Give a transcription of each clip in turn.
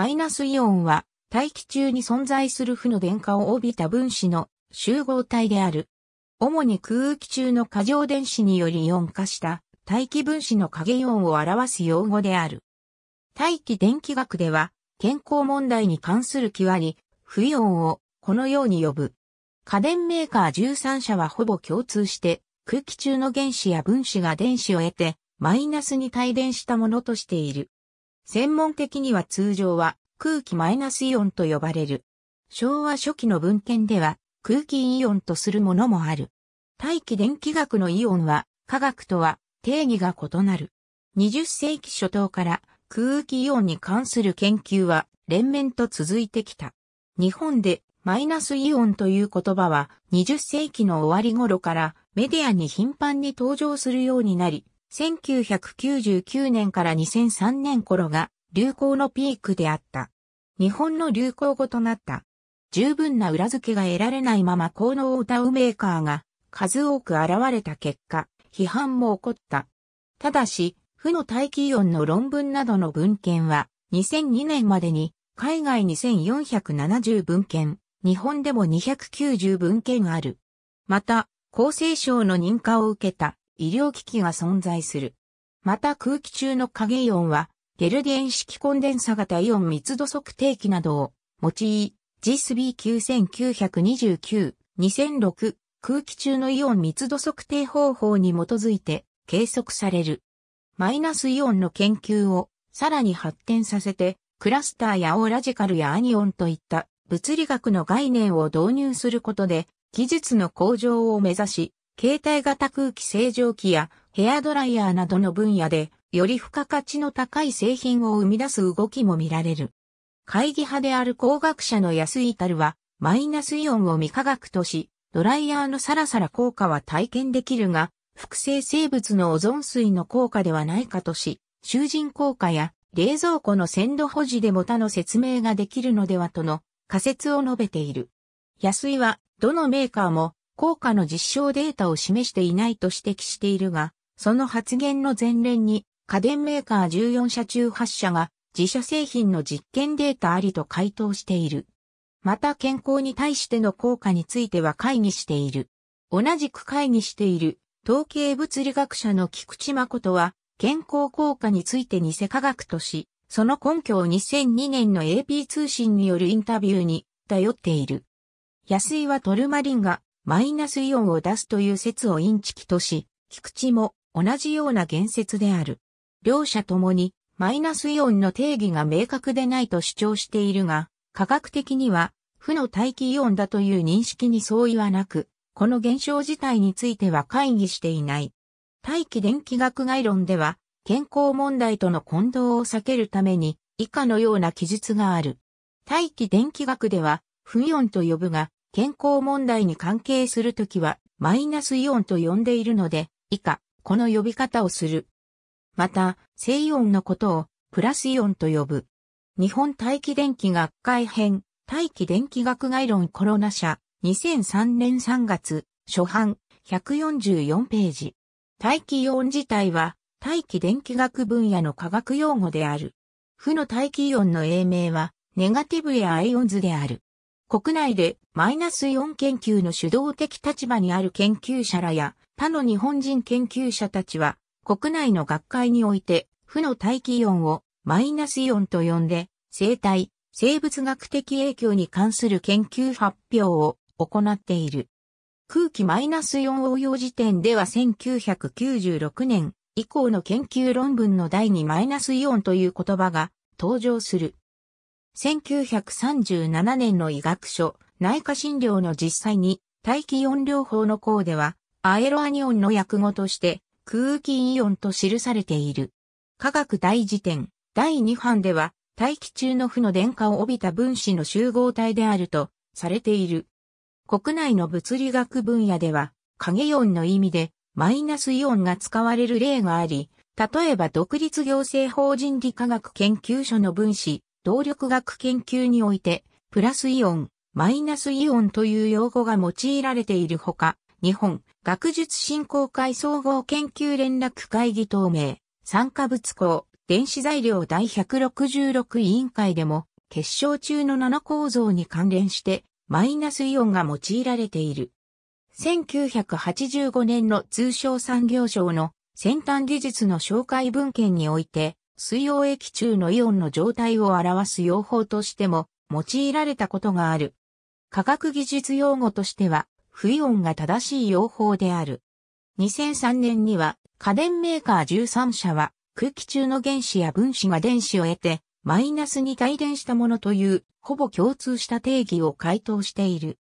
マイナスイオンは、大気中に存在する負の電荷を帯びた分子の集合体である。主に空気中の過剰電子によりイオン化した大気分子の影イオンを表す用語である。大気電気学では、健康問題に関する際に不イオンをこのように呼ぶ。家電メーカー13社はほぼ共通して、空気中の原子や分子が電子を得て、マイナスに帯電したものとしている。専門的には通常は空気マイナスイオンと呼ばれる。昭和初期の文献では空気イオンとするものもある。大気電気学のイオンは科学とは定義が異なる。20世紀初頭から空気イオンに関する研究は連綿と続いてきた。日本でマイナスイオンという言葉は20世紀の終わり頃からメディアに頻繁に登場するようになり、1999年から2003年頃が流行のピークであった。日本の流行語となった。十分な裏付けが得られないまま効能を歌うメーカーが数多く現れた結果、批判も起こった。ただし、負の大気音の論文などの文献は、2002年までに海外2470文献、日本でも290文献ある。また、厚生省の認可を受けた医療機器が存在する。また空気中の影イオンは、ゲルデン式コンデンサ型イオン密度測定器などを用い、GSB9929、2006空気中のイオン密度測定方法に基づいて計測される。マイナスイオンの研究をさらに発展させて、クラスターやオーラジカルやアニオンといった物理学の概念を導入することで、技術の向上を目指し、携帯型空気清浄機やヘアドライヤーなどの分野で、より付加価値の高い製品を生み出す動きも見られる。会議派である工学者の安井たるは、マイナスイオンを未科学とし、ドライヤーのサラサラ効果は体験できるが、複製生物のオゾン水の効果ではないかとし、囚人効果や冷蔵庫の鮮度保持でも他の説明ができるのではとの仮説を述べている。安井は、どのメーカーも効果の実証データを示していないと指摘しているが、その発言の前連に、家電メーカー14社中8社が自社製品の実験データありと回答している。また健康に対しての効果については会議している。同じく会議している統計物理学者の菊池誠は健康効果について偽科学とし、その根拠を2002年の AP 通信によるインタビューに頼っている。安井はトルマリンがマイナスイオンを出すという説をインチキとし、菊池も同じような言説である。両者ともにマイナスイオンの定義が明確でないと主張しているが、科学的には負の大気イオンだという認識に相違はなく、この現象自体については会議していない。大気電気学概論では、健康問題との混同を避けるために、以下のような記述がある。大気電気学では、不イオンと呼ぶが、健康問題に関係するときは、マイナスイオンと呼んでいるので、以下、この呼び方をする。また、正イオンのことを、プラスイオンと呼ぶ。日本大気電気学会編、大気電気学概論コロナ社、2003年3月、初版、144ページ。大気イオン自体は、大気電気学分野の科学用語である。負の大気イオンの英名は、ネガティブやアイオンズである。国内でマイナスイオン研究の主導的立場にある研究者らや他の日本人研究者たちは国内の学会において負の大気温をマイナスイオンと呼んで生態、生物学的影響に関する研究発表を行っている。空気マイナスイオン応用時点では1996年以降の研究論文の第2マイナスイオンという言葉が登場する。1937年の医学書、内科診療の実際に、大気音療法の項では、アエロアニオンの訳語として、空気イオンと記されている。科学大辞典、第2版では、大気中の負の電荷を帯びた分子の集合体であると、されている。国内の物理学分野では、影イオンの意味で、マイナスイオンが使われる例があり、例えば独立行政法人理科学研究所の分子、動力学研究において、プラスイオン、マイナスイオンという用語が用いられているほか、日本学術振興会総合研究連絡会議透名、酸化物工、電子材料第166委員会でも、結晶中の7構造に関連して、マイナスイオンが用いられている。1985年の通商産業省の先端技術の紹介文献において、水溶液中のイオンの状態を表す用法としても用いられたことがある。科学技術用語としては、不イオンが正しい用法である。2003年には、家電メーカー13社は、空気中の原子や分子が電子を得て、マイナスに帯電したものという、ほぼ共通した定義を回答している。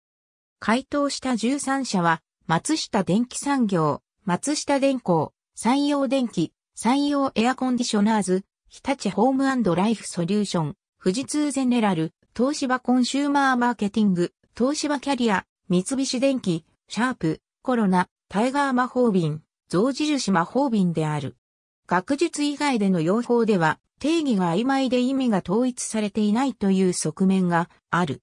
回答した13社は、松下電気産業、松下電工、山陽電機、採用エアコンディショナーズ、日立ホームライフソリューション、富士通ゼネラル、東芝コンシューマーマーケティング、東芝キャリア、三菱電機、シャープ、コロナ、タイガー魔法瓶、象印魔法瓶である。学術以外での用法では、定義が曖昧で意味が統一されていないという側面がある。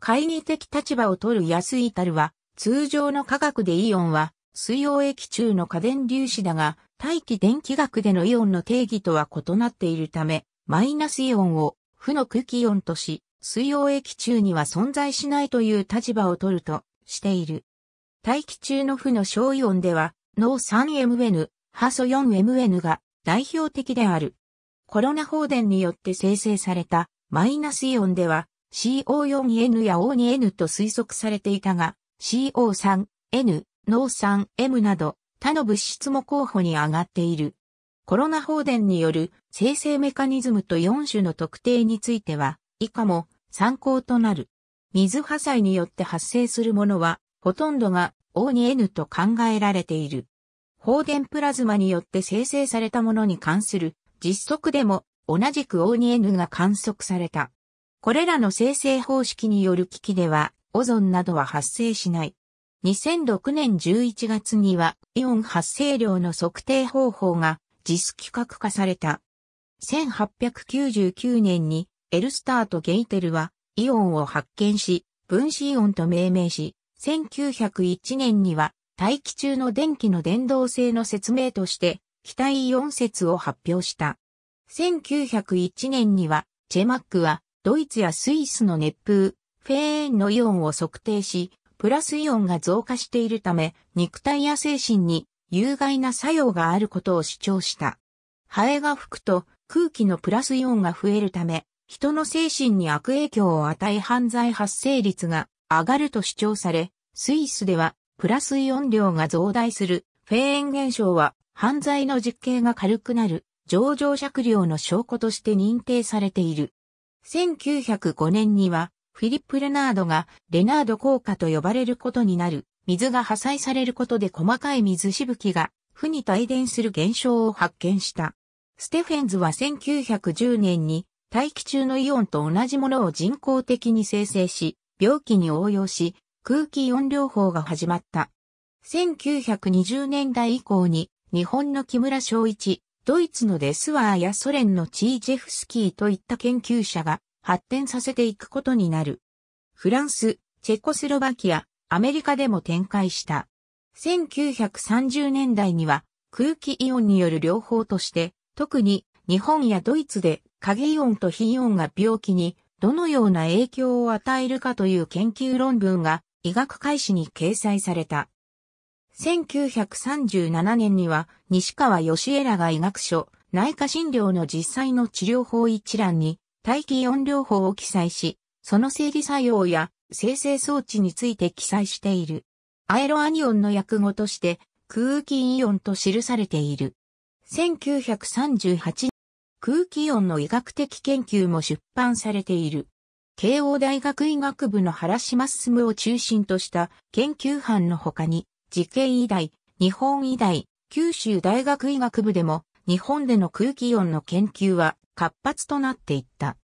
懐疑的立場を取る安いたるは、通常の価格でイオンは、水溶液中の家電粒子だが、大気電気学でのイオンの定義とは異なっているため、マイナスイオンを負の空気イオンとし、水溶液中には存在しないという立場を取るとしている。大気中の負の小イオンでは、脳 3MN、ハソ 4MN が代表的である。コロナ放電によって生成されたマイナスイオンでは CO4N や O2N と推測されていたが CO3N、NO3M など他の物質も候補に上がっている。コロナ放電による生成メカニズムと4種の特定については、以下も参考となる。水破砕によって発生するものは、ほとんどが O2N と考えられている。放電プラズマによって生成されたものに関する実測でも同じく O2N が観測された。これらの生成方式による機器では、オゾンなどは発生しない。2006年11月にはイオン発生量の測定方法が実規格化された。1899年にエルスターとゲイテルはイオンを発見し、分子イオンと命名し、1901年には大気中の電気の伝導性の説明として気体イオン説を発表した。1901年にはチェマックはドイツやスイスの熱風、フェーンのイオンを測定し、プラスイオンが増加しているため、肉体や精神に有害な作用があることを主張した。ハエが吹くと空気のプラスイオンが増えるため、人の精神に悪影響を与え犯罪発生率が上がると主張され、スイスではプラスイオン量が増大するフェーン現象は犯罪の実刑が軽くなる上場酌量の証拠として認定されている。1905年にはフィリップ・レナードがレナード効果と呼ばれることになる、水が破砕されることで細かい水しぶきが、負に帯電する現象を発見した。ステフェンズは1910年に大気中のイオンと同じものを人工的に生成し、病気に応用し、空気イオン療法が始まった。1920年代以降に、日本の木村昭一、ドイツのデスワーやソ連のチージェフスキーといった研究者が発展させていくことになる。フランス、チェコスロバキア、アメリカでも展開した。1930年代には空気イオンによる療法として、特に日本やドイツで影イオンと非イオンが病気にどのような影響を与えるかという研究論文が医学会誌に掲載された。1937年には西川義恵らが医学書内科診療の実際の治療法一覧に大気音療法を記載し、その整理作用や生成装置について記載している。アエロアニオンの訳語として空気イオンと記されている。1938年、空気イオンの医学的研究も出版されている。慶応大学医学部の原島進を中心とした研究班の他に、慈恵医大、日本医大、九州大学医学部でも、日本での空気イオンの研究は活発となっていった。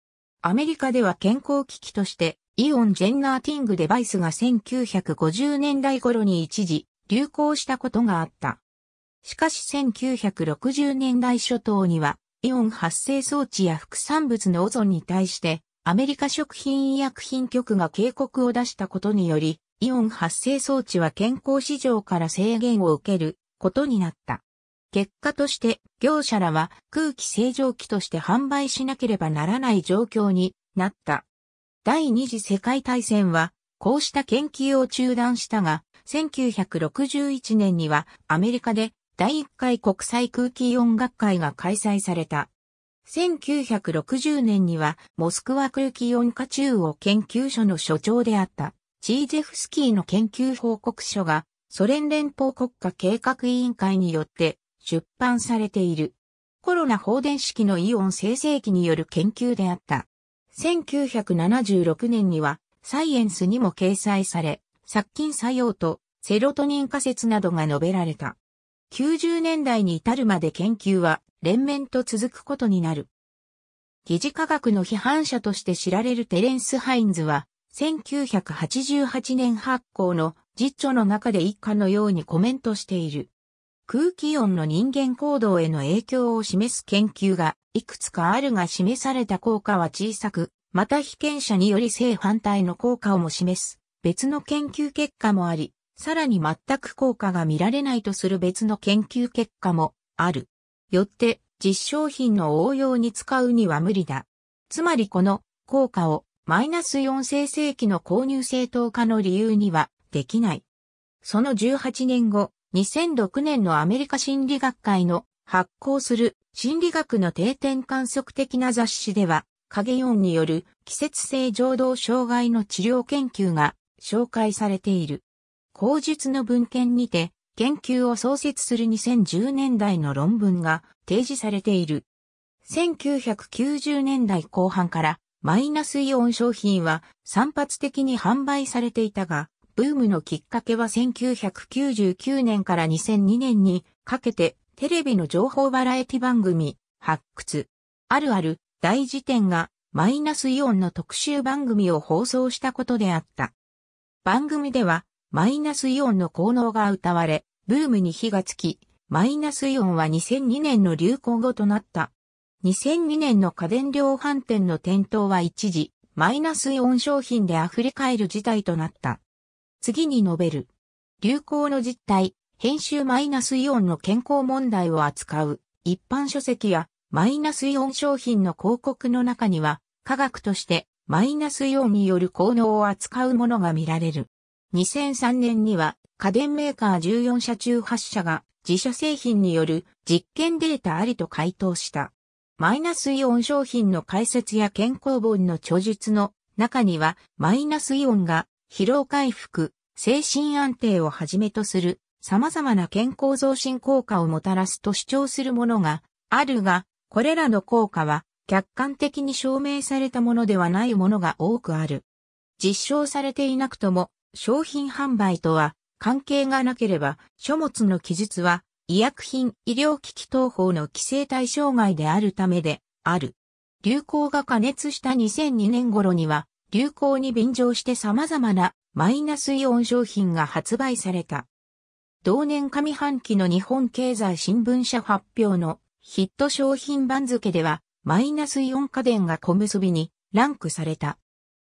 アメリカでは健康危機として、イオンジェンナーティングデバイスが1950年代頃に一時流行したことがあった。しかし1960年代初頭には、イオン発生装置や副産物のオゾンに対して、アメリカ食品医薬品局が警告を出したことにより、イオン発生装置は健康市場から制限を受けることになった。結果として業者らは空気清浄機として販売しなければならない状況になった。第二次世界大戦はこうした研究を中断したが、1961年にはアメリカで第1回国際空気音楽会が開催された。1960年にはモスクワ空気音化中央研究所の所長であったチーゼフスキーの研究報告書がソ連連邦国家計画委員会によって出版されている。コロナ放電式のイオン生成器による研究であった。1976年にはサイエンスにも掲載され、殺菌作用とセロトニン仮説などが述べられた。90年代に至るまで研究は連綿と続くことになる。疑似科学の批判者として知られるテレンス・ハインズは、1988年発行の実著の中で一家のようにコメントしている。空気音の人間行動への影響を示す研究がいくつかあるが示された効果は小さく、また被験者により正反対の効果をも示す別の研究結果もあり、さらに全く効果が見られないとする別の研究結果もある。よって、実証品の応用に使うには無理だ。つまりこの効果をマイナス4生成期の購入正当化の理由にはできない。その18年後、2006年のアメリカ心理学会の発行する心理学の定点観測的な雑誌では、影音による季節性情動障害の治療研究が紹介されている。口述の文献にて、研究を創設する2010年代の論文が提示されている。1990年代後半からマイナスイオン商品は散発的に販売されていたが、ブームのきっかけは1999年から2002年にかけてテレビの情報バラエティ番組、発掘。あるある大辞典がマイナスイオンの特集番組を放送したことであった。番組ではマイナスイオンの効能が歌われ、ブームに火がつき、マイナスイオンは2002年の流行語となった。2002年の家電量販店の店頭は一時、マイナスイオン商品で溢れ返る事態となった。次に述べる。流行の実態、編集マイナスイオンの健康問題を扱う一般書籍やマイナスイオン商品の広告の中には科学としてマイナスイオンによる効能を扱うものが見られる。2003年には家電メーカー14社中8社が自社製品による実験データありと回答した。マイナスイオン商品の解説や健康本の著述の中にはマイナスイオンが疲労回復、精神安定をはじめとする様々な健康増進効果をもたらすと主張するものがあるが、これらの効果は客観的に証明されたものではないものが多くある。実証されていなくとも商品販売とは関係がなければ書物の記述は医薬品医療機器等法の規制対象外であるためである。流行が加熱した2002年頃には流行に便乗して様々なマイナスイオン商品が発売された。同年上半期の日本経済新聞社発表のヒット商品番付ではマイナスイオン家電が小結びにランクされた。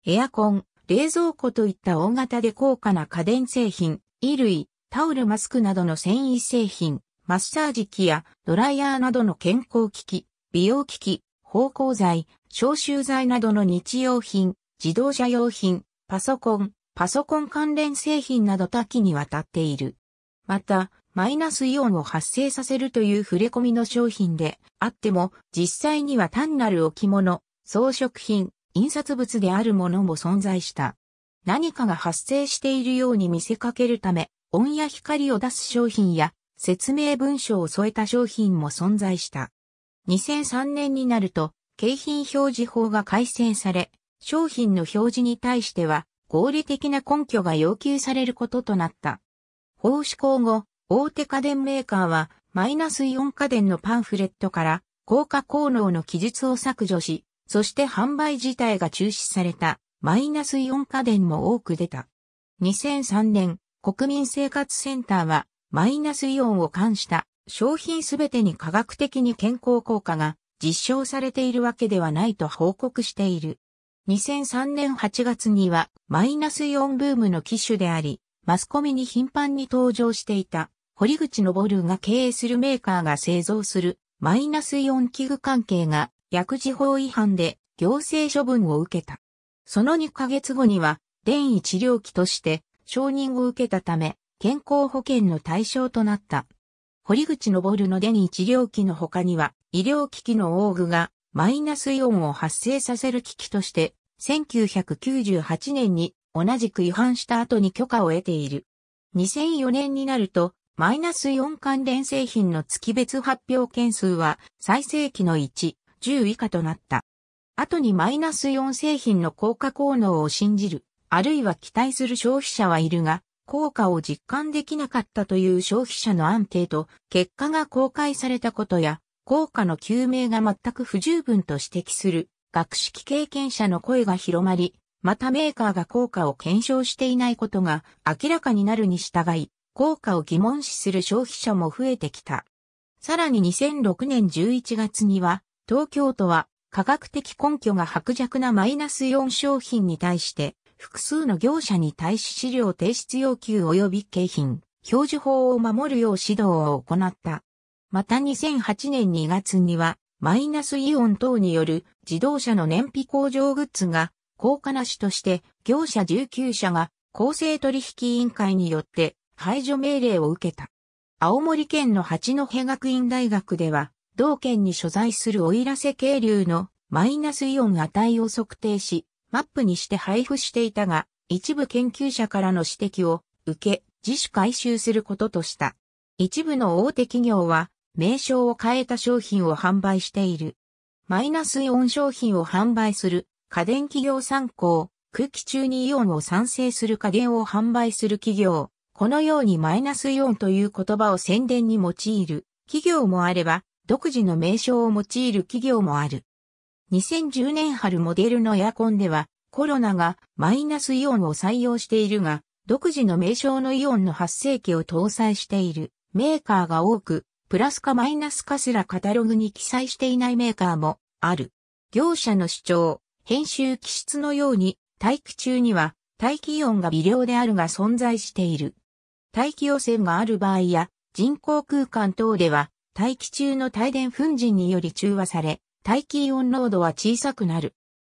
エアコン、冷蔵庫といった大型で高価な家電製品、衣類、タオルマスクなどの繊維製品、マッサージ機やドライヤーなどの健康機器、美容機器、芳香剤、消臭剤などの日用品、自動車用品、パソコン、パソコン関連製品など多岐にわたっている。また、マイナスイオンを発生させるという触れ込みの商品であっても、実際には単なる置物、装飾品、印刷物であるものも存在した。何かが発生しているように見せかけるため、音や光を出す商品や、説明文書を添えた商品も存在した。2003年になると、景品表示法が改正され、商品の表示に対しては合理的な根拠が要求されることとなった。法施行後、大手家電メーカーはマイナスイオン家電のパンフレットから効果効能の記述を削除し、そして販売自体が中止されたマイナスイオン家電も多く出た。2003年、国民生活センターはマイナスイオンを冠した商品すべてに科学的に健康効果が実証されているわけではないと報告している。2003年8月にはマイナスイオンブームの機種であり、マスコミに頻繁に登場していた、堀口昇が経営するメーカーが製造するマイナスイオン器具関係が薬事法違反で行政処分を受けた。その2ヶ月後には、電位治療器として承認を受けたため、健康保険の対象となった。堀口昇の電位治療器の他には、医療機器のオーグがマイナスイオンを発生させる機器として1998年に同じく違反した後に許可を得ている。2004年になると、マイナス4関連製品の月別発表件数は最盛期の1、10以下となった。後にマイナス4製品の効果効能を信じる、あるいは期待する消費者はいるが、効果を実感できなかったという消費者の安定と、結果が公開されたことや、効果の究明が全く不十分と指摘する学識経験者の声が広まり、またメーカーが効果を検証していないことが明らかになるに従い、効果を疑問視する消費者も増えてきた。さらに2006年11月には、東京都は科学的根拠が薄弱なマイナス4商品に対して、複数の業者に対し資料提出要求及び景品、表示法を守るよう指導を行った。また2008年2月には、マイナスイオン等による自動車の燃費向上グッズが高価なしとして業者19社が公正取引委員会によって排除命令を受けた。青森県の八戸学院大学では同県に所在するいらせ。渓流のマイナスイオン値を測定しマップにして配布していたが一部研究者からの指摘を受け自主回収することとした。一部の大手企業は名称を変えた商品を販売している。マイナスイオン商品を販売する家電企業参考、空気中にイオンを産生する家電を販売する企業。このようにマイナスイオンという言葉を宣伝に用いる企業もあれば、独自の名称を用いる企業もある。2010年春モデルのエアコンでは、コロナがマイナスイオンを採用しているが、独自の名称のイオンの発生器を搭載しているメーカーが多く、プラスかマイナスかすらカタログに記載していないメーカーもある。業者の主張、編集気質のように、大気中には大気温が微量であるが存在している。大気汚染がある場合や、人工空間等では、大気中の帯電粉塵により中和され、大気温濃度は小さくなる。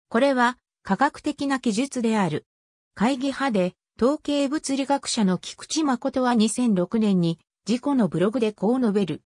これは、科学的な記述である。会議派で、統計物理学者の菊池誠は2006年に事故のブログでこう述べる。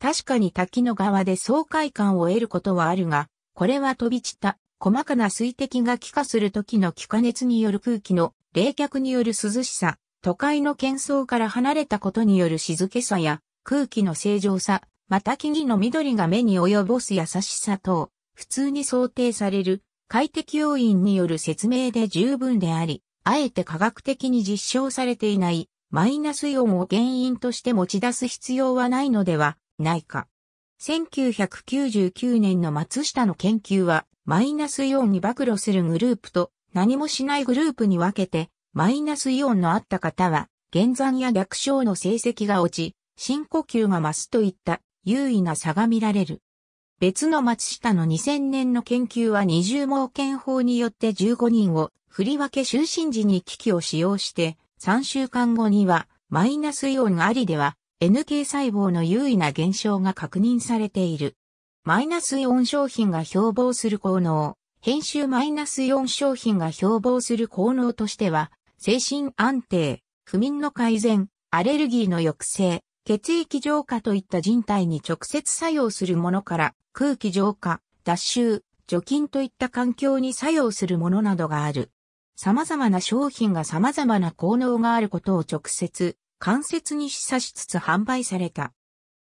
確かに滝の側で爽快感を得ることはあるが、これは飛び散った細かな水滴が気化する時の気化熱による空気の冷却による涼しさ、都会の喧騒から離れたことによる静けさや空気の正常さ、また木々の緑が目に及ぼす優しさ等、普通に想定される快適要因による説明で十分であり、あえて科学的に実証されていないマイナスイオンを原因として持ち出す必要はないのではないか。1999年の松下の研究は、マイナスイオンに暴露するグループと何もしないグループに分けて、マイナスイオンのあった方は、減算や逆症の成績が落ち、深呼吸が増すといった優位な差が見られる。別の松下の2000年の研究は二重盲検法によって15人を振り分け就寝時に機器を使用して3週間後には、マイナスイオンありでは、NK 細胞の優位な減少が確認されている。マイナスイオン商品が標榜する効能、編集マイナスイオン商品が標榜する効能としては、精神安定、不眠の改善、アレルギーの抑制、血液浄化といった人体に直接作用するものから、空気浄化、脱臭、除菌といった環境に作用するものなどがある。様々な商品が様々な効能があることを直接、間接に示唆しつつ販売された。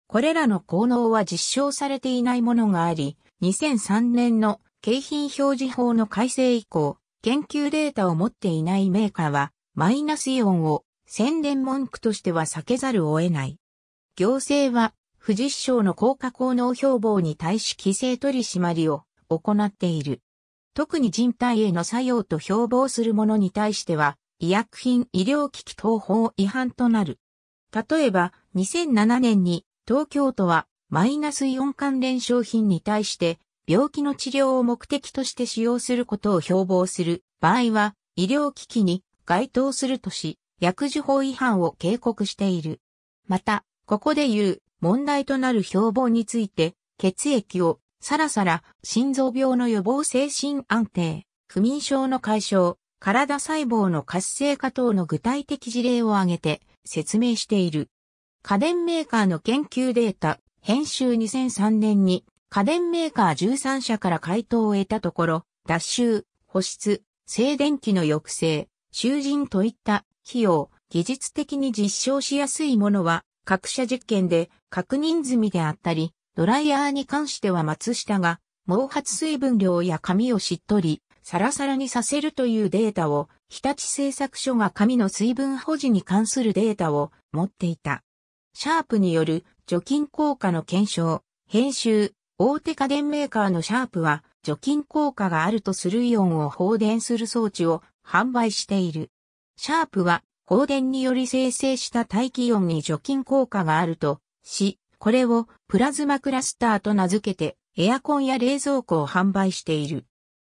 これらの効能は実証されていないものがあり、2003年の景品表示法の改正以降、研究データを持っていないメーカーは、マイナスイオンを宣伝文句としては避けざるを得ない。行政は、不実証の効果効能標榜に対し規制取り締まりを行っている。特に人体への作用と標榜するものに対しては、医薬品医療機器等法違反となる。例えば、2007年に東京都はマイナスイオン関連商品に対して病気の治療を目的として使用することを標榜する場合は医療機器に該当するとし、薬事法違反を警告している。また、ここで言う問題となる標榜について、血液をさらさら、心臓病の予防精神安定、不眠症の解消、体細胞の活性化等の具体的事例を挙げて説明している。家電メーカーの研究データ、編集2003年に家電メーカー13社から回答を得たところ、脱臭、保湿、静電気の抑制、囚人といった費用、技術的に実証しやすいものは各社実験で確認済みであったり、ドライヤーに関しては松下が毛髪水分量や髪をしっとり、サラサラにさせるというデータを、日立製作所が髪の水分保持に関するデータを持っていた。シャープによる除菌効果の検証、編集、大手家電メーカーのシャープは除菌効果があるとするイオンを放電する装置を販売している。シャープは放電により生成した大気イオンに除菌効果があるとし、これをプラズマクラスターと名付けてエアコンや冷蔵庫を販売している。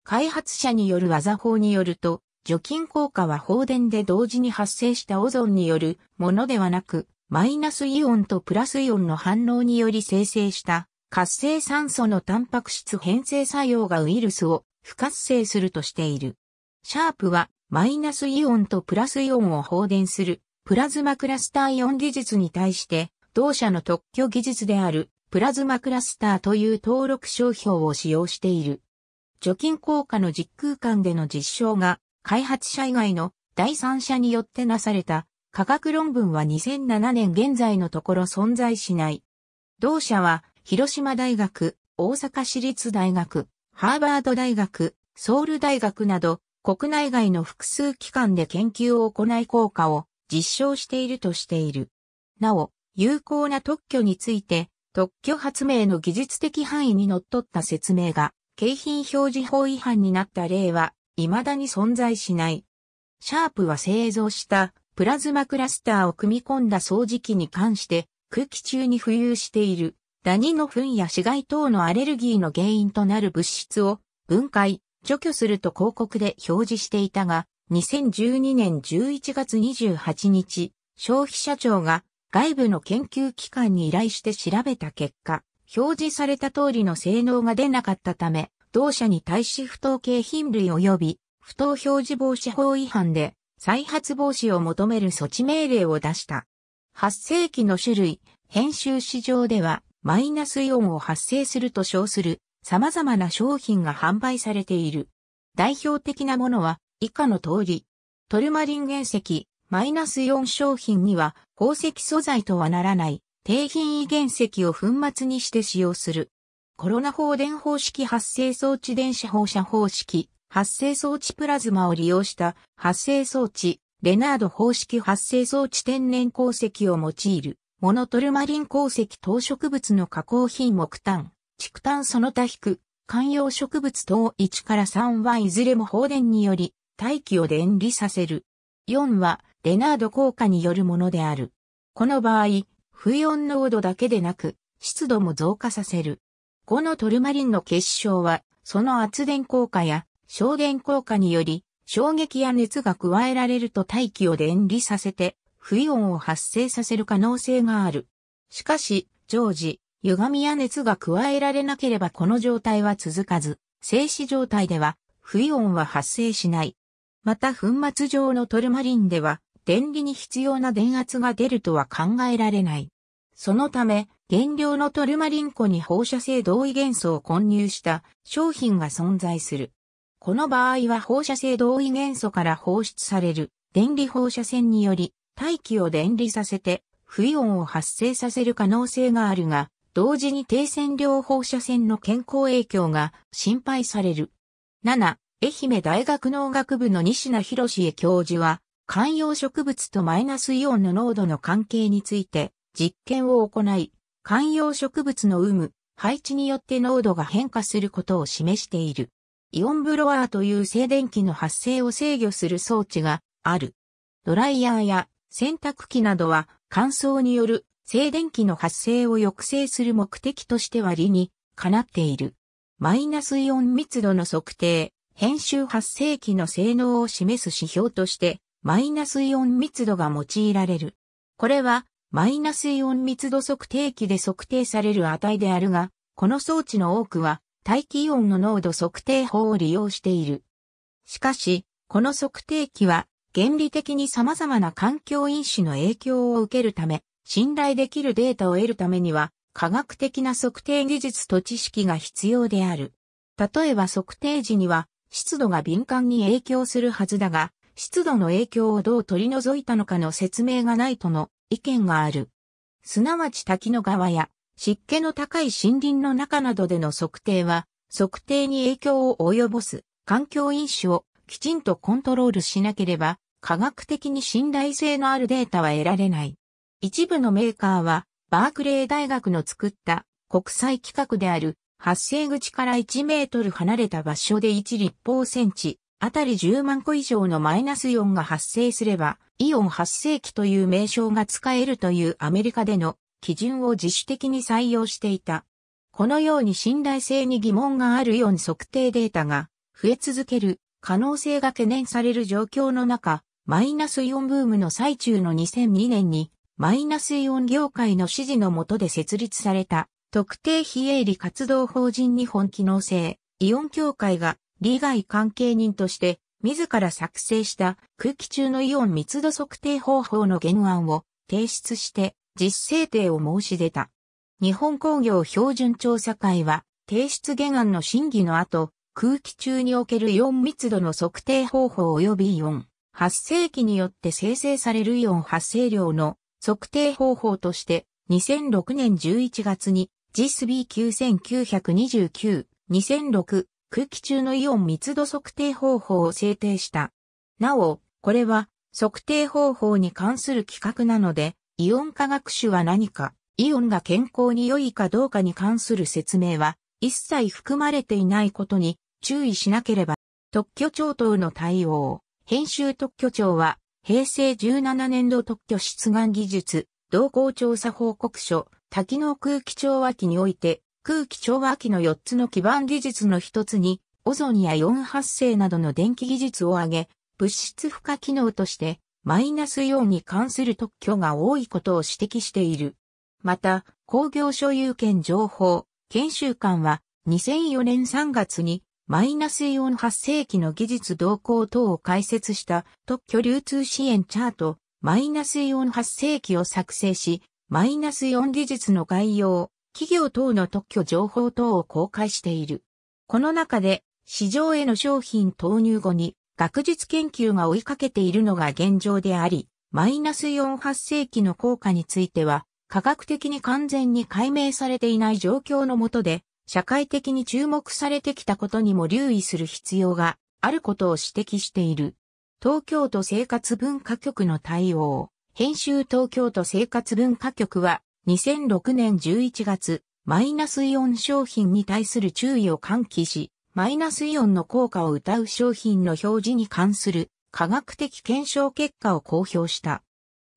開発者による技法によると、除菌効果は放電で同時に発生したオゾンによるものではなく、マイナスイオンとプラスイオンの反応により生成した活性酸素のタンパク質変性作用がウイルスを不活性するとしている。シャープはマイナスイオンとプラスイオンを放電するプラズマクラスターイオン技術に対して同社の特許技術であるプラズマクラスターという登録商標を使用している。除菌効果の実空間での実証が開発者以外の第三者によってなされた科学論文は2007年現在のところ存在しない。同社は広島大学、大阪市立大学、ハーバード大学、ソウル大学など国内外の複数機関で研究を行い効果を実証しているとしている。なお、有効な特許について、特許発明の技術的範囲にのっとった説明が、景品表示法違反になった例は、未だに存在しない。シャープは製造したプラズマクラスターを組み込んだ掃除機に関して、空気中に浮遊しているダニの糞や死骸等のアレルギーの原因となる物質を分解、除去すると広告で表示していたが、2012年11月28日、消費者庁が外部の研究機関に依頼して調べた結果、表示された通りの性能が出なかったため、同社に対し不当景品類及び不当表示防止法違反で再発防止を求める措置命令を出した。発生器の種類、編集市場ではマイナスイオンを発生すると称する様々な商品が販売されている。代表的なものは以下の通り、トルマリン原石、マイナス4商品には宝石素材とはならない低品位原石を粉末にして使用する。コロナ放電方式発生装置電子放射方式発生装置プラズマを利用した発生装置レナード方式発生装置天然鉱石を用いるモノトルマリン鉱石等植物の加工品木炭、畜炭その他引観葉植物等1から3はいずれも放電により大気を電離させる。4はレナード効果によるものである。この場合、風温濃度だけでなく、湿度も増加させる。このトルマリンの結晶は、その圧電効果や省電効果により、衝撃や熱が加えられると大気を電離させて、不温を発生させる可能性がある。しかし、常時、歪みや熱が加えられなければこの状態は続かず、静止状態では、不温は発生しない。また粉末状のトルマリンでは、電離に必要な電圧が出るとは考えられない。そのため、原料のトルマリン湖に放射性同位元素を混入した商品が存在する。この場合は放射性同位元素から放出される電離放射線により大気を電離させて不イオンを発生させる可能性があるが、同時に低線量放射線の健康影響が心配される。7、愛媛大学農学部の西名博士教授は観葉植物とマイナスイオンの濃度の関係について実験を行い、観葉植物の有無、配置によって濃度が変化することを示している。イオンブロワーという静電気の発生を制御する装置がある。ドライヤーや洗濯機などは乾燥による静電気の発生を抑制する目的としては理にかなっている。マイナスイオン密度の測定、編集発生器の性能を示す指標としてマイナスイオン密度が用いられる。これは、マイナスイオン密度測定器で測定される値であるが、この装置の多くは、大気イオンの濃度測定法を利用している。しかし、この測定器は、原理的に様々な環境因子の影響を受けるため、信頼できるデータを得るためには、科学的な測定技術と知識が必要である。例えば測定時には、湿度が敏感に影響するはずだが、湿度の影響をどう取り除いたのかの説明がないとの意見がある。すなわち滝の側や湿気の高い森林の中などでの測定は、測定に影響を及ぼす環境因子をきちんとコントロールしなければ、科学的に信頼性のあるデータは得られない。一部のメーカーは、バークレー大学の作った国際規格である発生口から1メートル離れた場所で1立方センチあたり10万個以上のマイナスイオンが発生すれば、イオン発生器という名称が使えるというアメリカでの基準を自主的に採用していた。このように信頼性に疑問があるイオン測定データが増え続ける可能性が懸念される状況の中、マイナスイオンブームの最中の2002年にマイナスイオン業界の指示のもとで設立された特定非営利活動法人日本機能性イオン協会が利害関係人として、自ら作成した空気中のイオン密度測定方法の原案を提出して実制定を申し出た。日本工業標準調査会は提出原案の審議の後、空気中におけるイオン密度の測定方法及びイオン発生器によって生成されるイオン発生量の測定方法として2006年11月に GSB9929 2006空気中のイオン密度測定方法を制定した。なお、これは測定方法に関する規格なので、イオン化学種は何か、イオンが健康に良いかどうかに関する説明は一切含まれていないことに注意しなければ。特許庁等の対応。編集特許庁は平成17年度特許出願技術、動向調査報告書、多機能空気調和機において空気調和機の4つの基盤技術の一つに、オゾンや4発生などの電気技術を挙げ、物質負荷機能として、マイナスイオンに関する特許が多いことを指摘している。また、工業所有権情報、研修官は、2004年3月に、マイナスイオン発生器の技術動向等を解説した特許流通支援チャート、マイナスイオン発生器を作成し、マイナスイオン技術の概要、企業等の特許情報等を公開している。この中で、市場への商品投入後に、学術研究が追いかけているのが現状であり、マイナス4発生期の効果については、科学的に完全に解明されていない状況のもとで、社会的に注目されてきたことにも留意する必要があることを指摘している。東京都生活文化局の対応。編集東京都生活文化局は、2006年11月、マイナスイオン商品に対する注意を喚起し、マイナスイオンの効果を謳う商品の表示に関する科学的検証結果を公表した。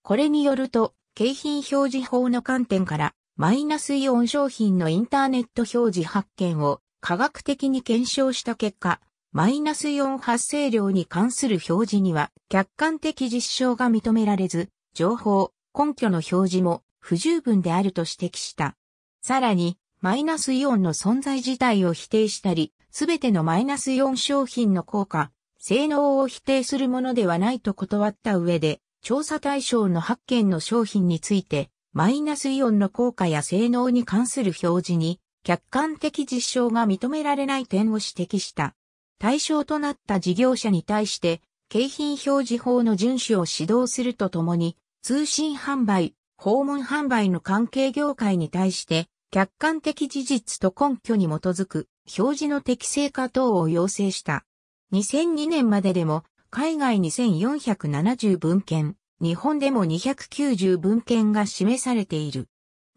これによると、景品表示法の観点から、マイナスイオン商品のインターネット表示発見を科学的に検証した結果、マイナスイオン発生量に関する表示には客観的実証が認められず、情報、根拠の表示も不十分であると指摘した。さらに、マイナスイオンの存在自体を否定したり、すべてのマイナスイオン商品の効果、性能を否定するものではないと断った上で、調査対象の発見の商品について、マイナスイオンの効果や性能に関する表示に、客観的実証が認められない点を指摘した。対象となった事業者に対して、景品表示法の遵守を指導するとともに、通信販売、訪問販売の関係業界に対して、客観的事実と根拠に基づく表示の適正化等を要請した。2002年まででも海外2 4 7 0文献、日本でも290文献が示されている。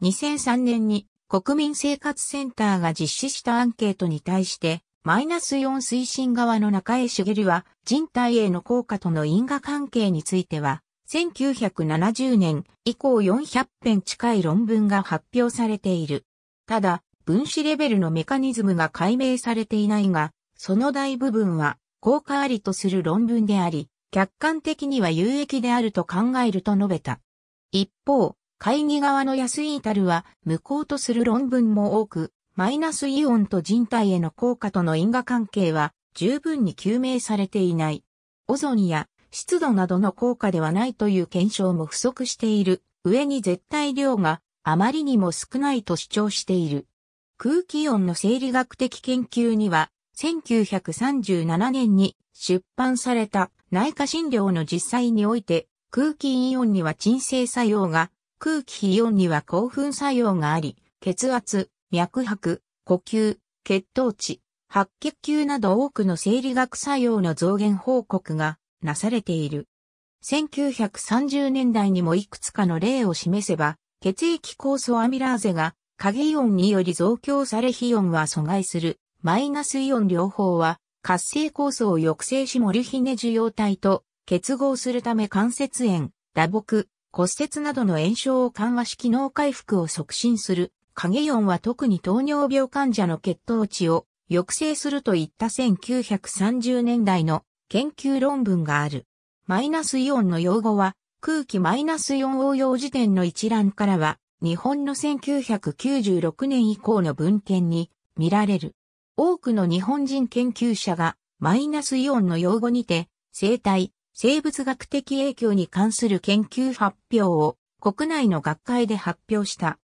2003年に国民生活センターが実施したアンケートに対して、マイナス4推進側の中江茂は人体への効果との因果関係については、1970年以降400編近い論文が発表されている。ただ、分子レベルのメカニズムが解明されていないが、その大部分は効果ありとする論文であり、客観的には有益であると考えると述べた。一方、会議側の安井至は無効とする論文も多く、マイナスイオンと人体への効果との因果関係は十分に究明されていない。オゾンや湿度などの効果ではないという検証も不足している。上に絶対量があまりにも少ないと主張している。空気音の生理学的研究には、1937年に出版された内科診療の実際において、空気イオンには鎮静作用が、空気イオンには興奮作用があり、血圧、脈拍、呼吸、血糖値、白血球など多くの生理学作用の増減報告がなされている。1930年代にもいくつかの例を示せば、血液酵素アミラーゼが影イオンにより増強されヒオンは阻害する、マイナスイオン療法は活性酵素を抑制しモルヒネ受容体と結合するため関節炎、打撲、骨折などの炎症を緩和し機能回復を促進する。影イオンは特に糖尿病患者の血糖値を抑制するといった1930年代の研究論文がある。マイナスイオンの用語は、空気マイナスイオン応用辞典の一覧からは、日本の1996年以降の文献に見られる。多くの日本人研究者がマイナスイオンの用語にて、生態、生物学的影響に関する研究発表を国内の学会で発表した。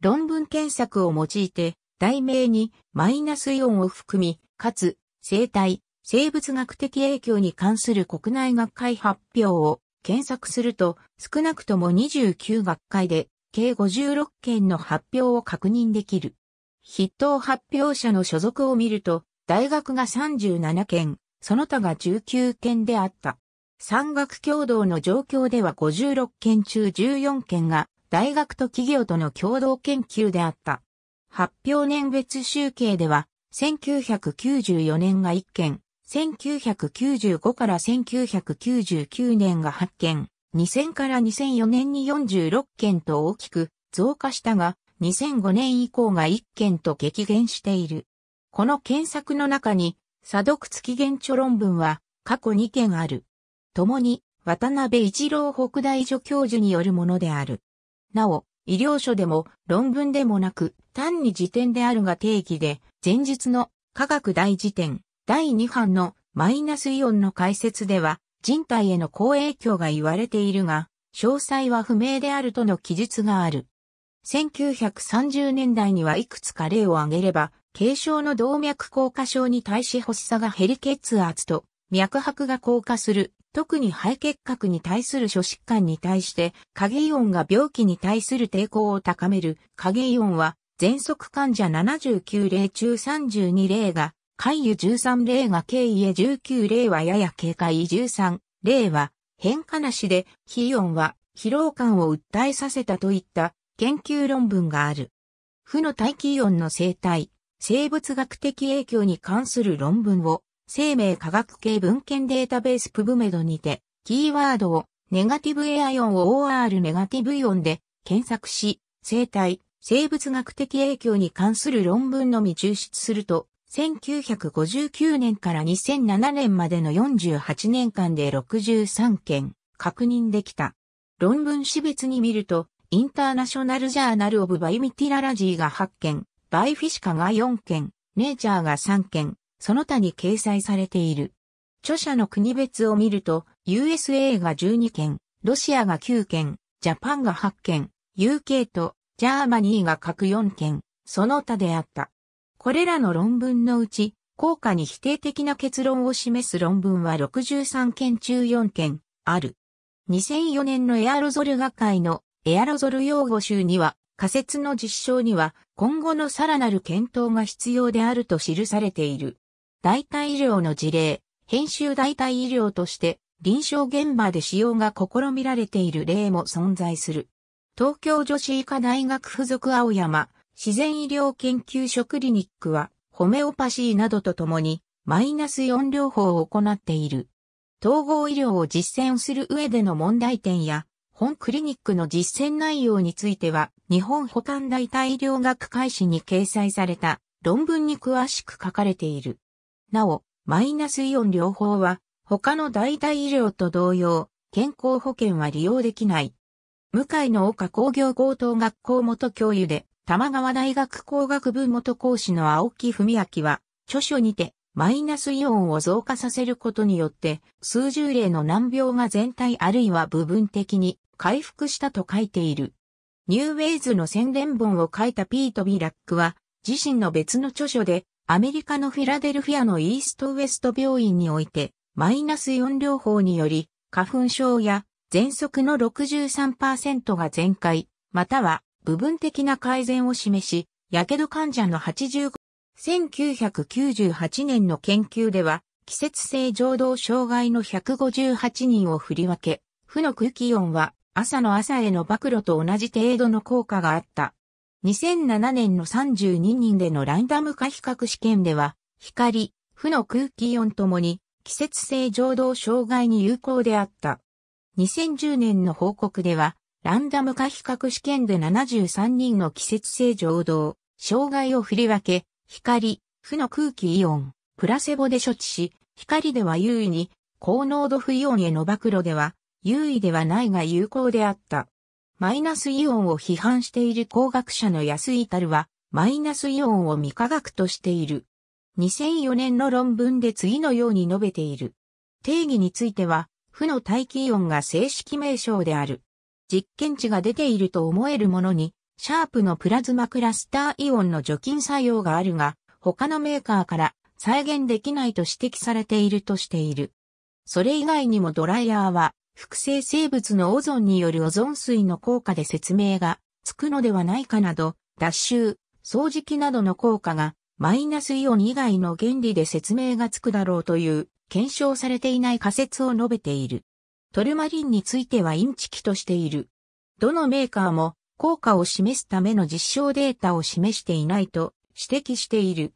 論文検索を用いて、題名にマイナスイオンを含み、かつ、生態、生物学的影響に関する国内学会発表を検索すると少なくとも29学会で計56件の発表を確認できる。筆頭発表者の所属を見ると大学が37件、その他が19件であった。産学共同の状況では56件中14件が大学と企業との共同研究であった。発表年別集計では1994年が1件、1995から1999年が8件、2000から2004年に46件と大きく増加したが、2005年以降が1件と激減している。この検索の中に、査読付き現著論文は過去2件ある。共に渡辺一郎北大助教授によるものである。なお、医療書でも論文でもなく単に辞典であるが定義で、前日の科学大辞典、第2版のマイナスイオンの解説では、人体への好影響が言われているが、詳細は不明であるとの記述がある。1930年代にはいくつか例を挙げれば、軽症の動脈硬化症に対し発作が減り血圧と脈拍が硬化する、特に肺結核に対する諸疾患に対して、影イオンが病気に対する抵抗を高める、影イオンは、全息患者79例中32例が海湯13例が経緯へ19例はやや警戒13例は変化なしで、費ンは疲労感を訴えさせたといった研究論文がある。負の大気ンの生態、生物学的影響に関する論文を生命科学系文献データベースプブメドにて、キーワードをネガティブエアイオンを OR ネガティブイオンで検索し、生態、生物学的影響に関する論文のみ抽出すると、1959年から2007年までの48年間で63件確認できた。論文種別に見ると、インターナショナルジャーナルオブバイミティララジーが8件、バイフィシカが4件、ネイチャーが3件、その他に掲載されている。著者の国別を見ると、USA が12件、ロシアが9件、ジャパンが8件、UK とジャーマニーが各4件、その他であった。これらの論文のうち、効果に否定的な結論を示す論文は63件中4件ある。2004年のエアロゾル学会のエアロゾル用語集には、仮説の実証には今後のさらなる検討が必要であると記されている。代替医療の事例、編集代替医療として臨床現場で使用が試みられている例も存在する。東京女子医科大学附属青山自然医療研究所クリニックは、ホメオパシーなどとともに、マイナス4療法を行っている。統合医療を実践する上での問題点や、本クリニックの実践内容については、日本保管代替医療学会誌に掲載された論文に詳しく書かれている。なお、マイナスイオン療法は、他の代替医療と同様、健康保険は利用できない。向井の岡工業高等学校元教諭で、玉川大学工学部元講師の青木文明は、著書にて、マイナスイオンを増加させることによって、数十例の難病が全体あるいは部分的に回復したと書いている。ニューウェイズの宣伝本を書いたピート・ビラックは、自身の別の著書で、アメリカのフィラデルフィアのイーストウエスト病院において、マイナスイオン療法により、花粉症や喘息の63%が全開、または部分的な改善を示し、やけど患者の85、1998年の研究では、季節性情動障害の158人を振り分け、負の空気音は朝の朝への暴露と同じ程度の効果があった。2007年の32人でのランダム化比較試験では、光、負の空気音ともに季節性情動障害に有効であった。2010年の報告では、ランダム化比較試験で73人の季節性情動、障害を振り分け、光、負の空気イオン、プラセボで処置し、光では優位に、高濃度不イオンへの暴露では、優位ではないが有効であった。マイナスイオンを批判している工学者の安井たるは、マイナスイオンを未科学としている。2004年の論文で次のように述べている。定義については、負の大気イオンが正式名称である。実験値が出ていると思えるものに、シャープのプラズマクラスターイオンの除菌作用があるが、他のメーカーから再現できないと指摘されているとしている。それ以外にもドライヤーは、複製生物のオゾンによるオゾン水の効果で説明がつくのではないかなど、脱臭、掃除機などの効果がマイナスイオン以外の原理で説明がつくだろうという検証されていない仮説を述べている。トルマリンについてはインチキとしている。どのメーカーも効果を示すための実証データを示していないと指摘している。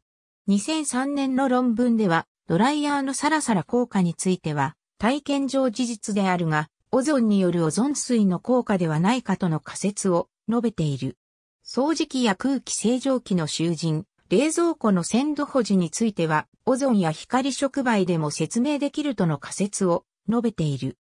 2003年の論文では、ドライヤーのサラサラ効果については、体験上事実であるが、オゾンによるオゾン水の効果ではないかとの仮説を述べている。掃除機や空気清浄機の囚人、冷蔵庫の鮮度保持については、オゾンや光触媒でも説明できるとの仮説を述べている。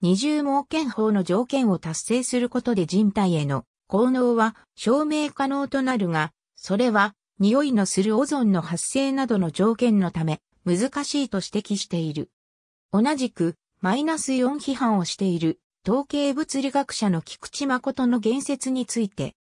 二重盲検法の条件を達成することで人体への効能は証明可能となるが、それは匂いのするオゾンの発生などの条件のため難しいと指摘している。同じくマイナス4批判をしている統計物理学者の菊池誠の言説について、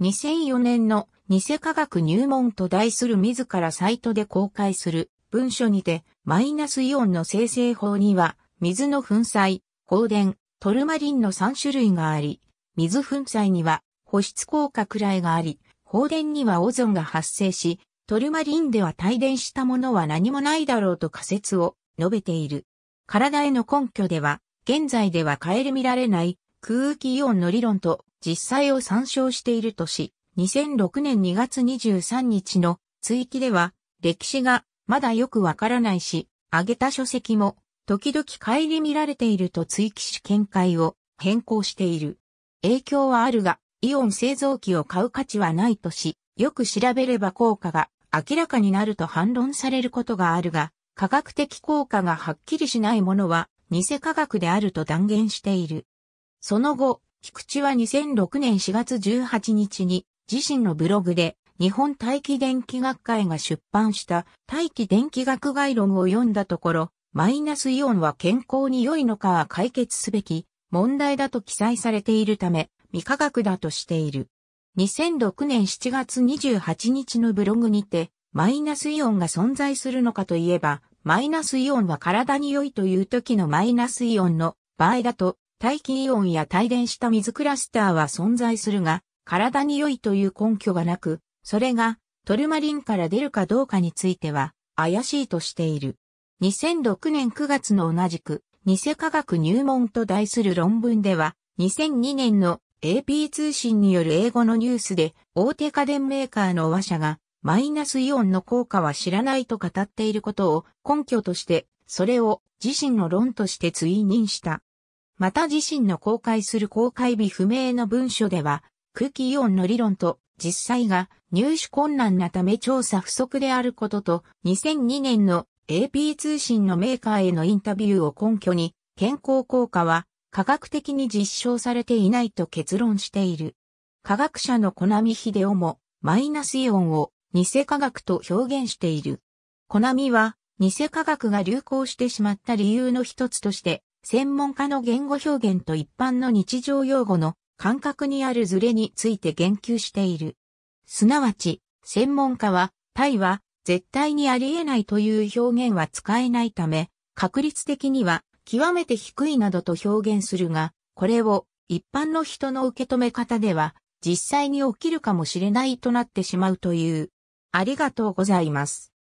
2004年の偽科学入門と題する自らサイトで公開する文書にて、マイナスイオンの生成法には、水の粉砕、放電、トルマリンの3種類があり、水粉砕には保湿効果くらいがあり、放電にはオゾンが発生し、トルマリンでは帯電したものは何もないだろうと仮説を述べている。体への根拠では、現在では変える見られない空気イオンの理論と実際を参照しているとし、2006年2月23日の追記では、歴史がまだよくわからないし、挙げた書籍も時々帰り見られていると追記し見解を変更している。影響はあるが、イオン製造機を買う価値はないとし、よく調べれば効果が明らかになると反論されることがあるが、科学的効果がはっきりしないものは偽科学であると断言している。その後、菊池は2006年4月18日に自身のブログで日本大気電気学会が出版した大気電気学概論を読んだところ、マイナスイオンは健康に良いのかは解決すべき問題だと記載されているため、未科学だとしている。2006年7月28日のブログにて、マイナスイオンが存在するのかといえば、マイナスイオンは体に良いという時のマイナスイオンの場合だと、大気イオンや帯電した水クラスターは存在するが、体に良いという根拠がなく、それがトルマリンから出るかどうかについては怪しいとしている。2006年9月の同じく、偽科学入門と題する論文では、2002年の AP 通信による英語のニュースで、大手家電メーカーの和社が、マイナスイオンの効果は知らないと語っていることを根拠として、それを自身の論として追認した。また自身の公開する公開日不明の文書では、空気イオンの理論と実際が入手困難なため調査不足であることと、2002年の AP 通信のメーカーへのインタビューを根拠に、健康効果は科学的に実証されていないと結論している。科学者のコナミヒデオもマイナスイオンを偽科学と表現している。コナミは偽科学が流行してしまった理由の一つとして、専門家の言語表現と一般の日常用語の感覚にあるズレについて言及している。すなわち、専門家は、タイは絶対にあり得ないという表現は使えないため、確率的には極めて低いなどと表現するが、これを一般の人の受け止め方では実際に起きるかもしれないとなってしまうという。ありがとうございます。